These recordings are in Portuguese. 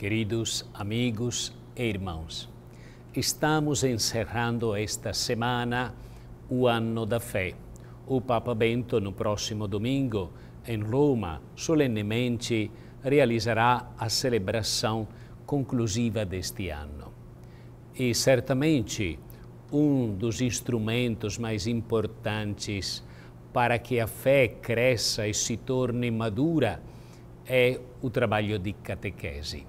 Queridos amigos e irmãos, estamos encerrando esta semana o Ano da Fé. O Papa Bento, no próximo domingo, em Roma, solenemente realizará a celebração conclusiva deste ano. E certamente um dos instrumentos mais importantes para que a fé cresça e se torne madura é o trabalho de catequese.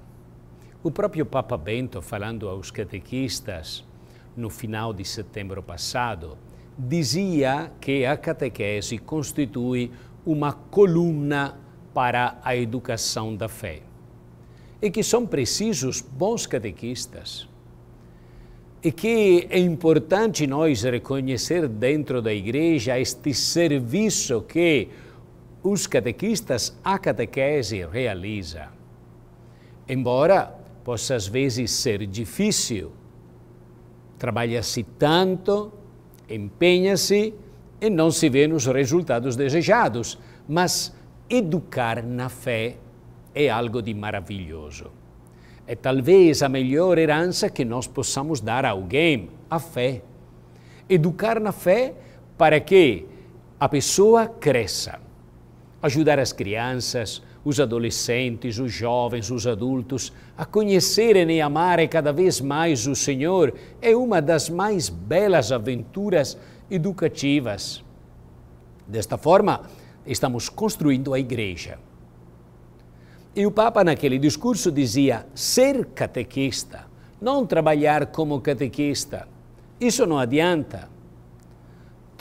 O próprio Papa Bento, falando aos catequistas no final de setembro passado, dizia que a catequese constitui uma coluna para a educação da fé e que são precisos bons catequistas e que é importante nós reconhecer dentro da igreja este serviço que os catequistas, a catequese realiza. Embora possa às vezes ser difícil. Trabalha-se tanto, empenha-se e não se vê nos resultados desejados, mas educar na fé é algo de maravilhoso. É talvez a melhor herança que nós possamos dar a alguém, a fé. Educar na fé para que a pessoa cresça. Ajudar as crianças, os adolescentes, os jovens, os adultos, a conhecerem e amarem cada vez mais o Senhor é uma das mais belas aventuras educativas. Desta forma, estamos construindo a igreja. E o Papa, naquele discurso, dizia: ser catequista, não trabalhar como catequista. Isso não adianta.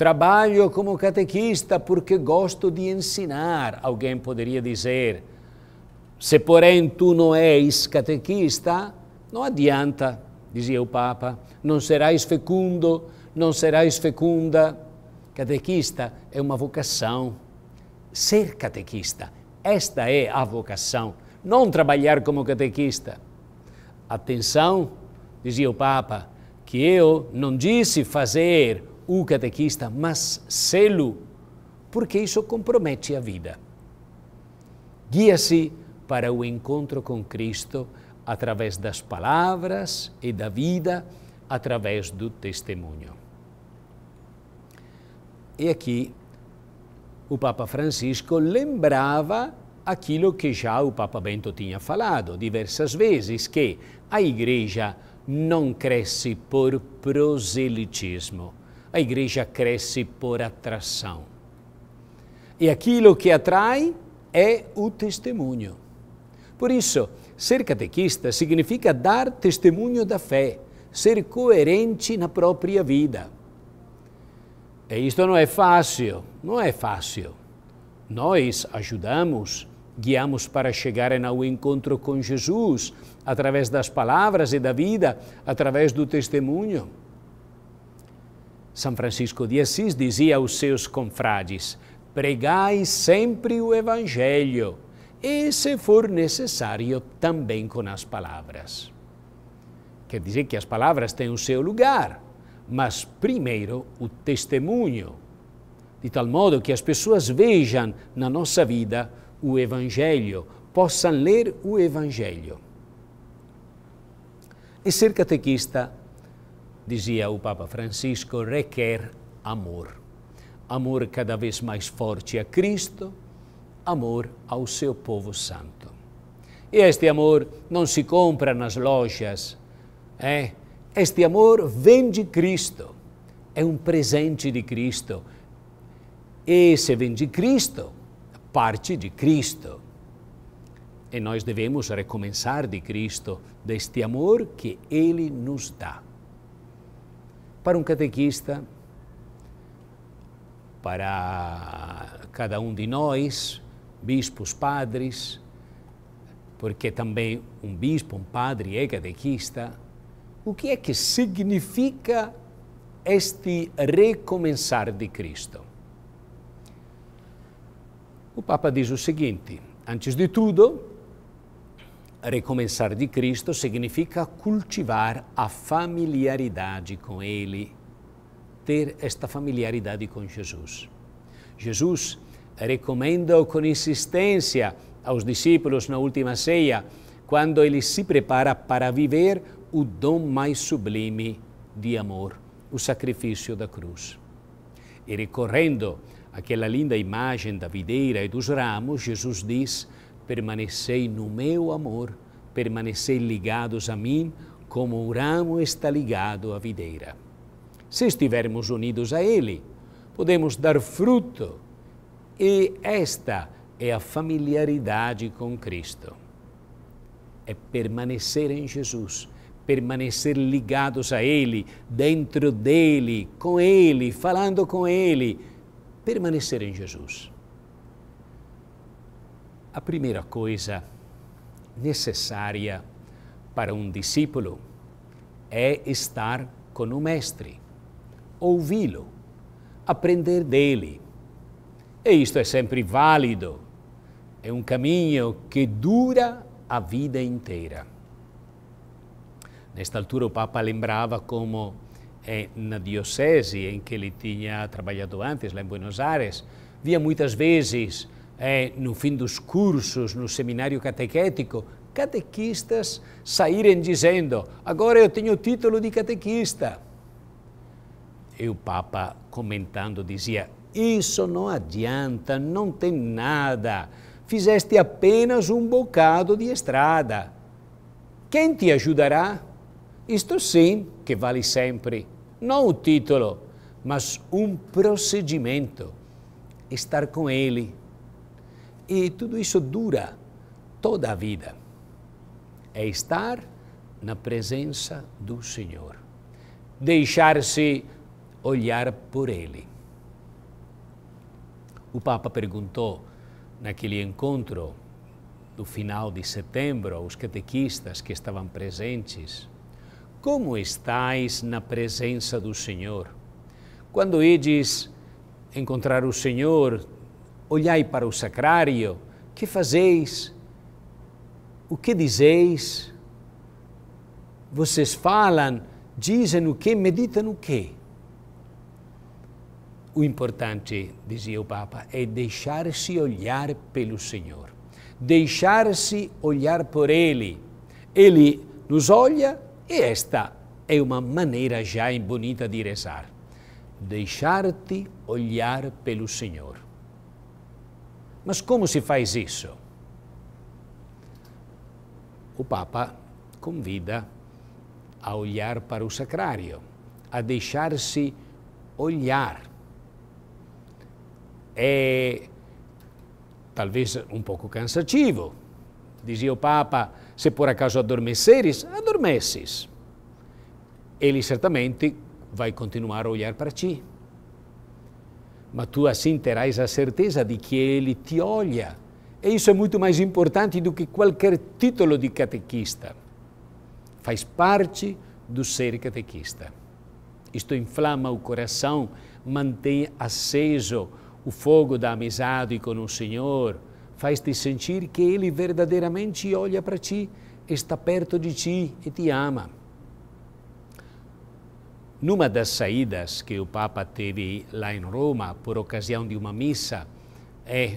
Trabalho como catequista porque gosto de ensinar, alguém poderia dizer. Se, porém, tu não és catequista, não adianta, dizia o Papa, não serás fecundo, não serás fecunda. Catequista é uma vocação. Ser catequista, esta é a vocação, não trabalhar como catequista. Atenção, dizia o Papa, que eu não disse fazer o catequista, mas sê-lo, porque isso compromete a vida. Guia-se para o encontro com Cristo através das palavras e da vida, através do testemunho. E aqui o Papa Francisco lembrava aquilo que já o Papa Bento tinha falado diversas vezes, que a Igreja não cresce por proselitismo, a igreja cresce por atração. E aquilo que atrai é o testemunho. Por isso, ser catequista significa dar testemunho da fé, ser coerente na própria vida. E isto não é fácil, não é fácil. Nós ajudamos, guiamos para chegarem ao encontro com Jesus, através das palavras e da vida, através do testemunho. São Francisco de Assis dizia aos seus confrades: pregai sempre o Evangelho, e, se for necessário, também com as palavras. Quer dizer que as palavras têm o seu lugar, mas primeiro o testemunho, de tal modo que as pessoas vejam na nossa vida o Evangelho, possam ler o Evangelho. E ser catequista dizia o Papa Francisco, requer amor. Amor cada vez mais forte a Cristo, amor ao seu povo santo. E este amor não se compra nas lojas, é? Este amor vem de Cristo, é um presente de Cristo. E se vem de Cristo, parte de Cristo. E nós devemos recomeçar de Cristo, deste amor que Ele nos dá para um catequista, para cada um de nós, bispos, padres, porque também um bispo, um padre é catequista, o que é que significa este recomeçar de Cristo? O Papa diz o seguinte: antes de tudo, Recomeçar de Cristo significa cultivar a familiaridade com Ele, ter esta familiaridade com Jesus. Jesus recomenda com insistência aos discípulos na última ceia, quando ele se prepara para viver o dom mais sublime de amor, o sacrifício da cruz. E recorrendo àquela linda imagem da videira e dos ramos, Jesus diz: permanecei no meu amor, permanecei ligados a mim, como o ramo está ligado à videira. Se estivermos unidos a Ele, podemos dar fruto, e esta é a familiaridade com Cristo. É permanecer em Jesus, permanecer ligados a Ele, dentro dEle, com Ele, falando com Ele, permanecer em Jesus. A primeira coisa necessária para um discípulo é estar com o Mestre, ouvi-lo, aprender dele. E isto é sempre válido, é um caminho que dura a vida inteira. Nesta altura, o Papa lembrava como é na diocese em que ele tinha trabalhado antes, lá em Buenos Aires, via muitas vezes é, no fim dos cursos, no seminário catequético, catequistas saírem dizendo: agora eu tenho o título de catequista. E o Papa, comentando, dizia: Isso não adianta, não tem nada. Fizeste apenas um bocado de estrada. Quem te ajudará? Isto sim que vale sempre. Não o título, mas um procedimento. Estar com Ele, e tudo isso dura toda a vida. É estar na presença do Senhor. Deixar-se olhar por Ele. O Papa perguntou naquele encontro do final de setembro aos catequistas que estavam presentes: Como estáis na presença do Senhor? Quando ides encontrar o Senhor, olhai para o sacrário, que fazeis? O que dizeis? Vocês falam, dizem o que, meditam o que? O importante, dizia o Papa, é deixar-se olhar pelo Senhor, deixar-se olhar por Ele. Ele nos olha e esta é uma maneira já bonita de rezar. Deixar-te olhar pelo Senhor. Mas como se faz isso? O Papa convida a olhar para o sacrário, a deixar-se olhar. É talvez um pouco cansativo, dizia o Papa, se por acaso adormeceres, adormeces. Ele certamente vai continuar a olhar para ti mas tu assim terás a certeza de que ele te olha. E isso é muito mais importante do que qualquer título de catequista. Faz parte do ser catequista. Isto inflama o coração, mantém aceso o fogo da amizade com o Senhor, faz-te sentir que Ele verdadeiramente olha para ti, está perto de ti e te ama. Numa das saídas que o Papa teve lá em Roma, por ocasião de uma missa, é,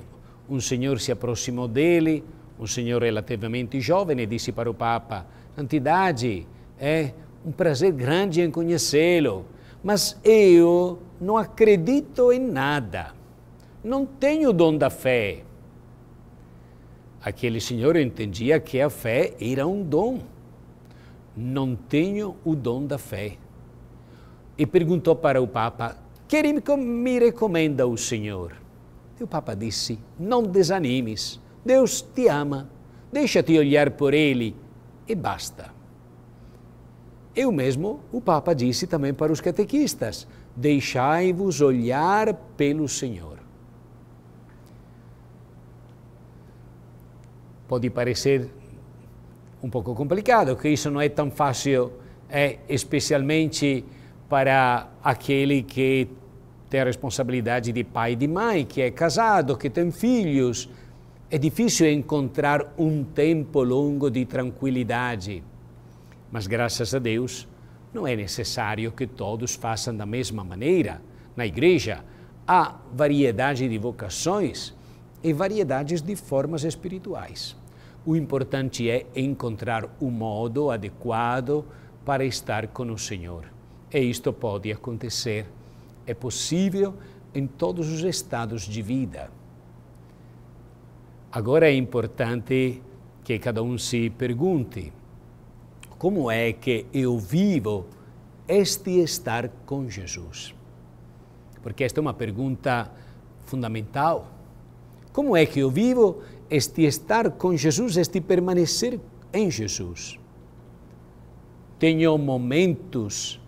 um senhor se aproximou dele, um senhor relativamente jovem, e disse para o Papa: Santidade, é um prazer grande em conhecê-lo, mas eu não acredito em nada, não tenho dom da fé. Aquele senhor entendia que a fé era um dom. Não tenho o dom da fé e perguntou para o Papa: Que me recomenda o Senhor? E o Papa disse: Não desanimes, Deus te ama, deixa-te olhar por Ele e basta. E o mesmo o Papa disse também para os catequistas: Deixai-vos olhar pelo Senhor. Pode parecer um pouco complicado, que isso não é tão fácil, é especialmente para aquele que tem a responsabilidade de pai e de mãe, que é casado, que tem filhos. É difícil encontrar um tempo longo de tranquilidade, mas graças a Deus não é necessário que todos façam da mesma maneira. Na igreja há variedade de vocações e variedades de formas espirituais. O importante é encontrar o um modo adequado para estar com o Senhor. E isto pode acontecer, é possível em todos os estados de vida. Agora é importante que cada um se pergunte: como é que eu vivo este estar com Jesus? Porque esta é uma pergunta fundamental. Como é que eu vivo este estar com Jesus, este permanecer em Jesus? Tenho momentos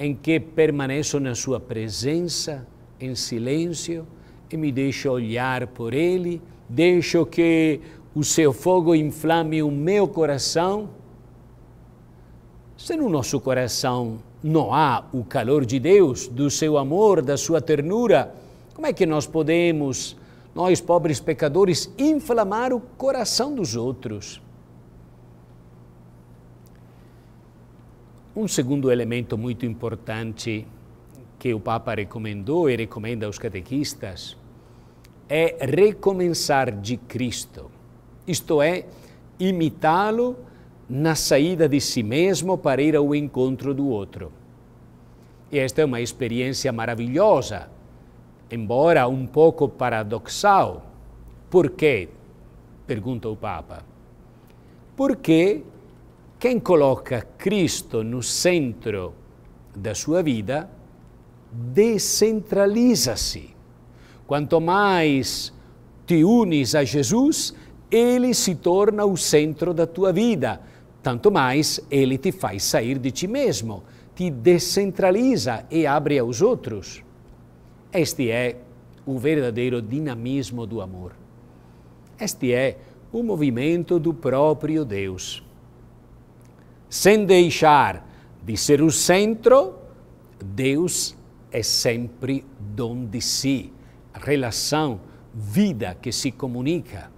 em que permaneço na Sua presença, em silêncio, e me deixo olhar por Ele, deixo que o seu fogo inflame o meu coração. Se no nosso coração não há o calor de Deus, do seu amor, da sua ternura, como é que nós podemos, nós pobres pecadores, inflamar o coração dos outros? Um segundo elemento muito importante que o Papa recomendou e recomenda aos catequistas é recomeçar de Cristo, isto é, imitá-lo na saída de si mesmo para ir ao encontro do outro. E esta é uma experiência maravilhosa, embora um pouco paradoxal. Por quê? Pergunta o Papa. Porque quem coloca Cristo no centro da sua vida descentraliza-se. Quanto mais te unes a Jesus, ele se torna o centro da tua vida. Tanto mais ele te faz sair de ti mesmo, te descentraliza e abre aos outros. Este é o verdadeiro dinamismo do amor. Este é o movimento do próprio Deus sem deixar de ser o centro, Deus é sempre dom de si, relação, vida que se comunica.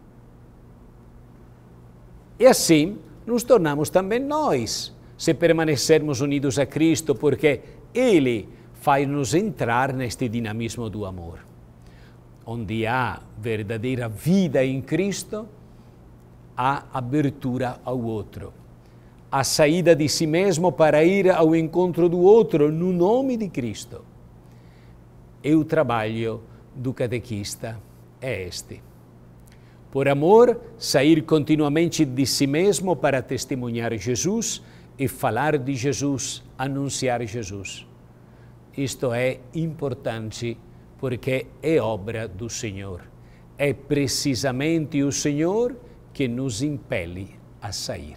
E assim nos tornamos também nós, se permanecermos unidos a Cristo, porque Ele faz-nos entrar neste dinamismo do amor. Onde há verdadeira vida em Cristo, há abertura ao outro a saída de si mesmo para ir ao encontro do outro no nome de Cristo. E o trabalho do catequista é este. Por amor, sair continuamente de si mesmo para testemunhar Jesus e falar de Jesus, anunciar Jesus. Isto é importante porque é obra do Senhor. É precisamente o Senhor que nos impele a sair.